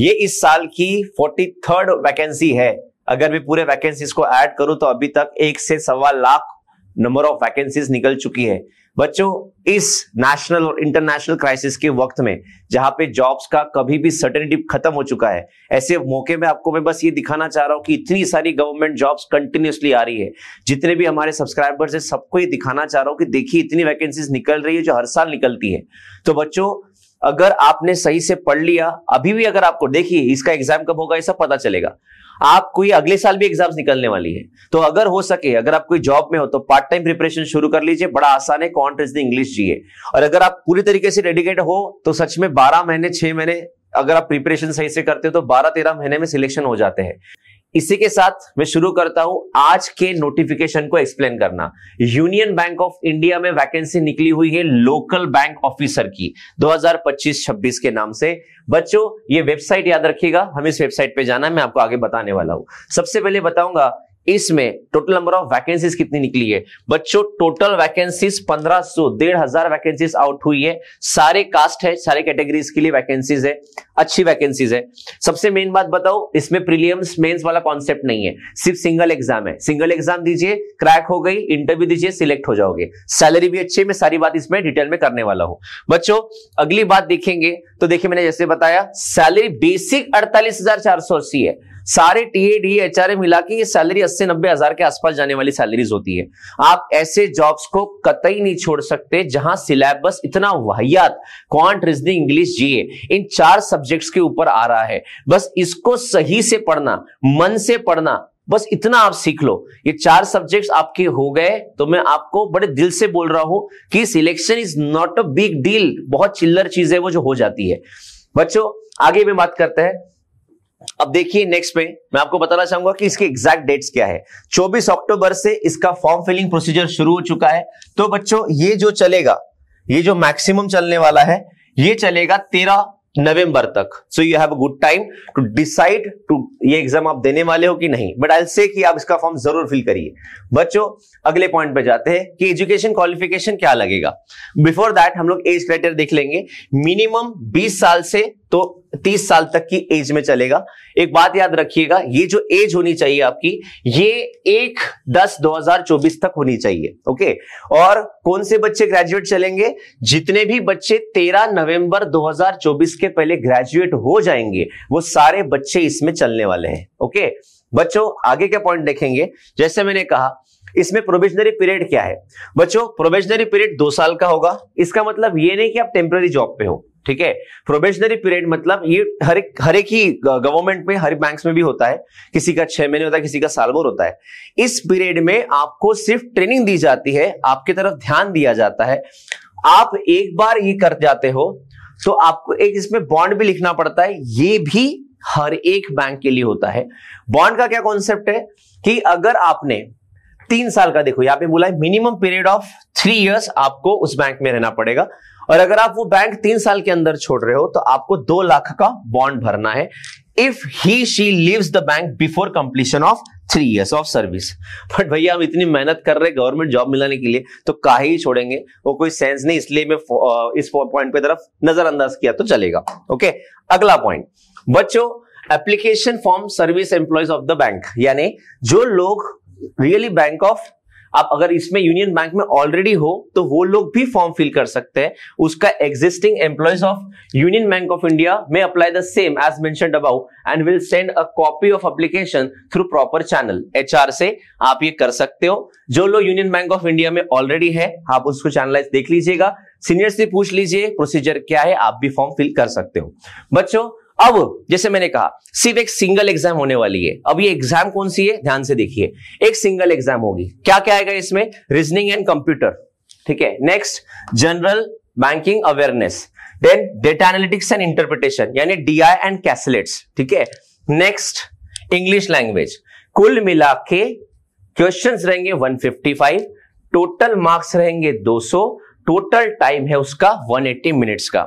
ये इस साल की फोर्टी थर्ड वैकेंसी है अगर मैं पूरे वैकेंसीज को ऐड करूं तो अभी तक एक से सवा लाख नंबर ऑफ वैकेंसीज निकल चुकी है बच्चों इस नेशनल और इंटरनेशनल क्राइसिस के वक्त में जहां पे जॉब्स का कभी भी सर्टेनिटी खत्म हो चुका है ऐसे मौके में आपको मैं बस ये दिखाना चाह रहा हूं कि इतनी सारी गवर्नमेंट जॉब्स कंटिन्यूसली आ रही है जितने भी हमारे सब्सक्राइबर्स हैं सबको ये दिखाना चाह रहा हूं कि देखिए इतनी वैकेंसीज निकल रही है जो हर साल निकलती है तो बच्चों अगर आपने सही से पढ़ लिया अभी भी अगर आपको देखिए इसका एग्जाम कब होगा ऐसा पता चलेगा आपको ये अगले साल भी एग्जाम्स निकलने वाली है तो अगर हो सके अगर आप कोई जॉब में हो तो पार्ट टाइम प्रिपरेशन शुरू कर लीजिए बड़ा आसान है कॉन्ट्रेस इंग्लिश चाहिए और अगर आप पूरी तरीके से डेडिकेट हो तो सच में बारह महीने छह महीने अगर आप प्रिपरेशन सही से करते हो तो बारह तेरह महीने में सिलेक्शन हो जाते हैं इसी के साथ मैं शुरू करता हूं आज के नोटिफिकेशन को एक्सप्लेन करना यूनियन बैंक ऑफ इंडिया में वैकेंसी निकली हुई है लोकल बैंक ऑफिसर की 2025-26 के नाम से बच्चों ये वेबसाइट याद रखिएगा हम इस वेबसाइट पे जाना है मैं आपको आगे बताने वाला हूं सबसे पहले बताऊंगा इसमें टोटल नंबर ऑफ वैकेंसीज कितनी निकली है बच्चों टोटल वैकेंसीज 1500 डेढ़ हजार वैकेंसीज आउट हुई है सारे कास्ट है सारे कैटेगरीज के लिए वैकेंसीज है अच्छी वैकेंसीज है सबसे मेन बात बताओ इसमें प्रीलियम्स मेंस वाला कॉन्सेप्ट नहीं है सिर्फ सिंगल एग्जाम है सिंगल एग्जाम दीजिए क्रैक हो गई इंटरव्यू दीजिए सिलेक्ट हो जाओगे सैलरी भी अच्छी है मैं सारी बात इसमें डिटेल में करने वाला हूं बच्चों अगली बात देखेंगे तो देखिए मैंने जैसे बताया सैलरी बेसिक अड़तालीस हजार चार सौ अस्सी है सारे टीए डी एच आर मिला के ये सैलरी अस्सी नब्बे हजार के आसपास जाने वाली सैलरीज होती है आप ऐसे जॉब्स को कतई नहीं छोड़ सकते जहां सिलेबस इतना वाहियात क्वांट रीजनिंग इंग्लिश जीए इन चार सब्जेक्ट सब्जेक्ट्स के ऊपर आ रहा है बस इसको सही से पढ़ना मन से पढ़ना बस इतना आप सीख लो ये चार सब्जेक्ट्स आपके हो गए तो मैं आपको बड़े दिल से बोल रहा हूं कि selection is not a big deal बहुत चिल्लर चीज है वो जो हो जाती है बच्चों आगे में बात करते हैं अब देखिए नेक्स्ट पे मैं आपको बताना चाहूंगा कि इसके एग्जैक्ट डेट्स क्या है 24 अक्टूबर से इसका फॉर्म फिलिंग प्रोसीजर शुरू हो चुका है तो बच्चों ये जो चलेगा ये जो मैक्सिमम चलने वाला है ये चलेगा तेरह नवंबर तक so you have good time to decide to ये एग्जाम आप देने वाले हो कि नहीं बट आई से कि आप इसका फॉर्म जरूर फिल करिए बच्चों अगले पॉइंट पे जाते हैं कि एजुकेशन क्वालिफिकेशन क्या लगेगा बिफोर दैट हम लोग एज क्राइटेरिया देख लेंगे मिनिमम 20 साल से तो तीस साल तक की एज में चलेगा एक बात याद रखिएगा ये जो एज होनी चाहिए आपकी ये एक दस दो हजार चौबीस तक होनी चाहिए ओके और कौन से बच्चे ग्रेजुएट चलेंगे जितने भी बच्चे तेरह नवंबर दो हजार चौबीस के पहले ग्रेजुएट हो जाएंगे वो सारे बच्चे इसमें चलने वाले हैं ओके बच्चों आगे के पॉइंट देखेंगे जैसे मैंने कहा इसमें प्रोबेशनरी पीरियड क्या है बच्चों प्रोबेशनरी पीरियड दो साल का होगा इसका मतलब ये नहीं कि आप टेम्पररी जॉब पे हो ठीक है प्रोबेशनरी पीरियड मतलब ये हर एक हर एक ही गवर्नमेंट में हर बैंक में भी होता है किसी का छह महीने होता है किसी का साल भर होता है इस पीरियड में आपको सिर्फ ट्रेनिंग दी जाती है आपकी तरफ ध्यान दिया जाता है आप एक बार ये कर जाते हो तो आपको एक इसमें बॉन्ड भी लिखना पड़ता है ये भी हर एक बैंक के लिए होता है बॉन्ड का क्या कॉन्सेप्ट है कि अगर आपने तीन साल का देखो यहां पे बोला है minimum period of three years आपको उस बैंक में रहना पड़ेगा और अगर आप वो बैंक तीन साल के अंदर छोड़ रहे हो तो आपको दो लाख का बॉन्ड भरना है if he she leaves the bank before completion of three years of service but भैया हम इतनी मेहनत कर रहे गवर्नमेंट जॉब मिलाने के लिए तो का ही छोड़ेंगे वो कोई सेंस नहीं इसलिए मैं इस पॉइंट पे तरफ नजरअंदाज किया तो चलेगा ओके अगला पॉइंट बच्चों application form service employees of the bank यानी जो लोग रियली बैंक ऑफ आप अगर इसमें यूनियन बैंक में ऑलरेडी हो तो वो लोग भी फॉर्म फिल कर सकते हैं उसका existing employees of Union bank of India में apply the same as mentioned about and will send a copy of application through proper channel HR से आप ये कर सकते हो जो लोग यूनियन बैंक ऑफ इंडिया में ऑलरेडी है आप उसको चैनलाइज देख लीजिएगा सीनियर से पूछ लीजिए प्रोसीजर क्या है आप भी फॉर्म फिल कर सकते हो बच्चों अब जैसे मैंने कहा सिर्फ एक सिंगल एग्जाम होने वाली है अब ये एग्जाम कौन सी है ध्यान से देखिए एक सिंगल एग्जाम होगी क्या क्या आएगा इसमें रीजनिंग एंड कंप्यूटर ठीक है next general banking awareness then data analytics and interpretation यानी डीआई एंड कैसलेट्स ठीक है नेक्स्ट इंग्लिश लैंग्वेज कुल मिला के क्वेश्चन रहेंगे वन टोटल मार्क्स रहेंगे दो टोटल टाइम है उसका 180 मिनट्स का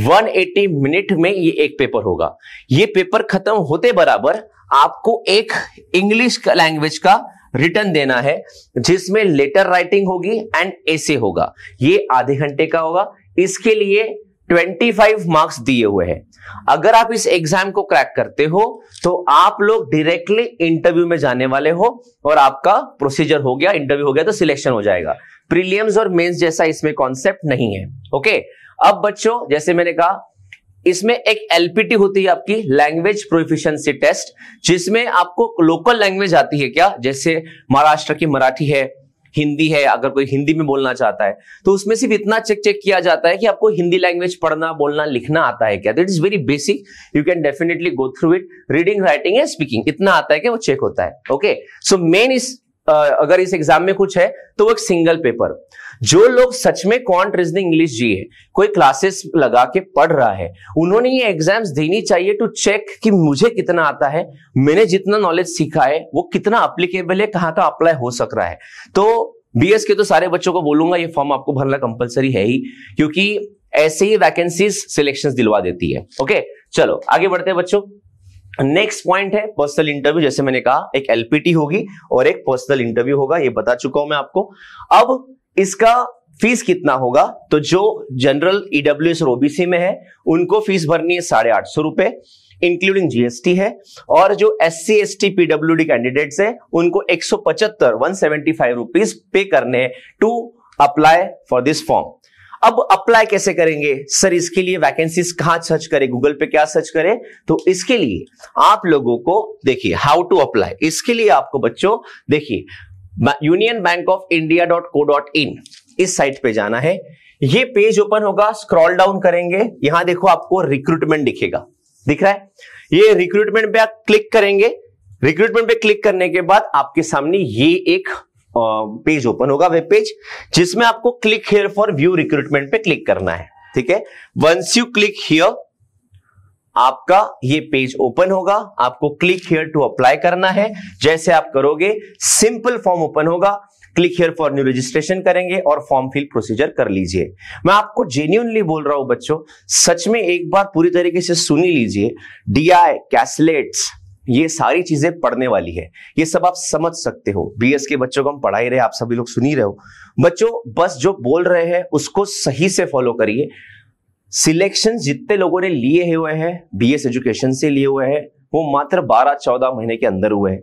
180 मिनट में ये एक पेपर होगा ये पेपर खत्म होते बराबर आपको एक इंग्लिश लैंग्वेज का रिटर्न देना है जिसमें लेटर राइटिंग होगी एंड ऐसे होगा ये आधे घंटे का होगा इसके लिए 25 मार्क्स दिए हुए हैं अगर आप इस एग्जाम को क्रैक करते हो तो आप लोग डायरेक्टली इंटरव्यू में जाने वाले हो और आपका प्रोसीजर हो गया इंटरव्यू हो गया तो सिलेक्शन हो जाएगा प्रीलियम्स और मेंस जैसा इसमें कॉन्सेप्ट नहीं है ओके अब बच्चों जैसे मैंने कहा इसमें एक एलपीटी होती है आपकी लैंग्वेज प्रोफिशिएंसी टेस्ट जिसमें आपको लोकल लैंग्वेज आती है क्या जैसे महाराष्ट्र की मराठी है हिंदी है अगर कोई हिंदी में बोलना चाहता है तो उसमें सिर्फ इतना चेक चेक किया जाता है कि आपको हिंदी लैंग्वेज पढ़ना बोलना लिखना आता है क्या that is very basic you can definitely go through it reading writing and speaking इतना आता है कि वो चेक होता है ओके सो मेन इस अगर इस एग्जाम में कुछ है तो वो एक सिंगल पेपर जो लोग सच में क्वांट रीजनिंग इंग्लिश जी है कोई क्लासेस लगा के पढ़ रहा है उन्होंने ये एग्जाम्स देनी चाहिए टू चेक कि मुझे कितना आता है मैंने जितना नॉलेज सीखा है वो कितना अप्लीकेबल है कहाँ का अप्लाई हो सक रहा है तो बीएस के तो सारे बच्चों को बोलूंगा ये फॉर्म आपको भरना कंपलसरी है ही क्योंकि ऐसे ही वैकेंसीज सिलेक्शंस दिलवा देती है ओके चलो आगे बढ़ते हैं बच्चों नेक्स्ट पॉइंट है पर्सनल इंटरव्यू जैसे मैंने कहा एक एलपीटी होगी और एक पर्सनल इंटरव्यू होगा ये बता चुका हूं मैं आपको अब इसका फीस कितना होगा तो जो जनरल ईडब्ल्यू एस ओबीसी में है उनको फीस भरनी है साढ़े आठ सौ रुपए इंक्लूडिंग जीएसटी है और जो S C S T PW D candidate है उनको एक सौ पचहत्तर one seventy five rupees pay करने to apply for this form अब अप्लाई कैसे करेंगे सर इसके लिए वैकेंसीज कहा सर्च करें गूगल पे क्या सर्च करें तो इसके लिए आप लोगों को देखिए हाउ टू अप्लाई इसके लिए आपको बच्चों देखिए Union bank of India dot co dot in इस साइट पे जाना है ये पेज ओपन होगा स्क्रॉल डाउन करेंगे यहां देखो आपको रिक्रूटमेंट दिखेगा दिख रहा है ये रिक्रूटमेंट पे आप क्लिक करेंगे रिक्रूटमेंट पे क्लिक करने के बाद आपके सामने ये एक पेज ओपन होगा वेब पेज जिसमें आपको click here for view recruitment पे क्लिक करना है ठीक है वंस यू क्लिक हियर आपका ये पेज ओपन होगा आपको क्लिक हेयर टू अप्लाई करना है जैसे आप करोगे सिंपल फॉर्म ओपन होगा click here for new registration करेंगे और फॉर्म फिल प्रोसीजर कर लीजिए मैं आपको जेन्यूनली बोल रहा हूं बच्चों सच में एक बार पूरी तरीके से सुनी लीजिए डीआई कैसलेट्स ये सारी चीजें पढ़ने वाली है ये सब आप समझ सकते हो बीएस के बच्चों को हम पढ़ा ही रहे आप सभी लोग सुन ही रहे हो बच्चों बस जो बोल रहे हैं उसको सही से फॉलो करिए सिलेक्शन जितने लोगों ने लिए हुए हैं बीएस एजुकेशन से लिए हुए हैं वो मात्र 12-14 महीने के अंदर हुए हैं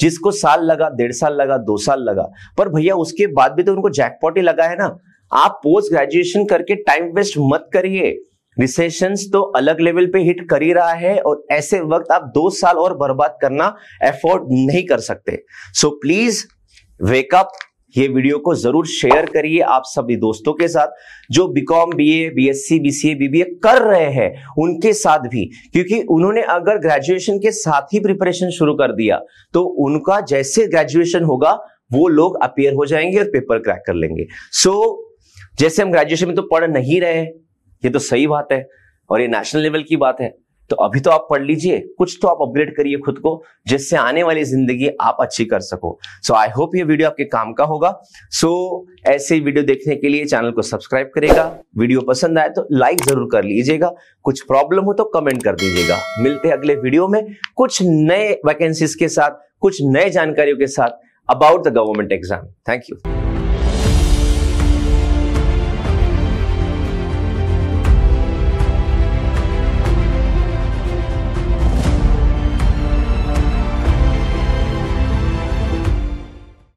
जिसको साल लगा डेढ़ साल लगा दो साल लगा पर भैया उसके बाद भी तो उनको जैकपॉट ही लगा है ना आप पोस्ट ग्रेजुएशन करके टाइम वेस्ट मत करिए रिसेशन तो अलग लेवल पे हिट कर ही रहा है और ऐसे वक्त आप दो साल और बर्बाद करना एफोर्ड नहीं कर सकते सो प्लीज वेकअप ये वीडियो को जरूर शेयर करिए आप सभी दोस्तों के साथ जो BCom BA BSc BCA BBA कर रहे हैं उनके साथ भी क्योंकि उन्होंने अगर ग्रेजुएशन के साथ ही प्रिपरेशन शुरू कर दिया तो उनका जैसे ग्रेजुएशन होगा वो लोग अपेयर हो जाएंगे और पेपर क्रैक कर लेंगे सो so, जैसे हम ग्रेजुएशन में तो पढ़ नहीं रहे ये तो सही बात है और ये नेशनल लेवल की बात है तो अभी तो आप पढ़ लीजिए कुछ तो आप अपग्रेड करिए खुद को जिससे आने वाली जिंदगी आप अच्छी कर सको सो आई होप ये वीडियो आपके काम का होगा सो so, ऐसे ही वीडियो देखने के लिए चैनल को सब्सक्राइब करेगा वीडियो पसंद आए तो लाइक जरूर कर लीजिएगा कुछ प्रॉब्लम हो तो कमेंट कर दीजिएगा मिलते हैं अगले वीडियो में कुछ नए वैकेंसीज के साथ कुछ नए जानकारियों के साथ about the government exam thank you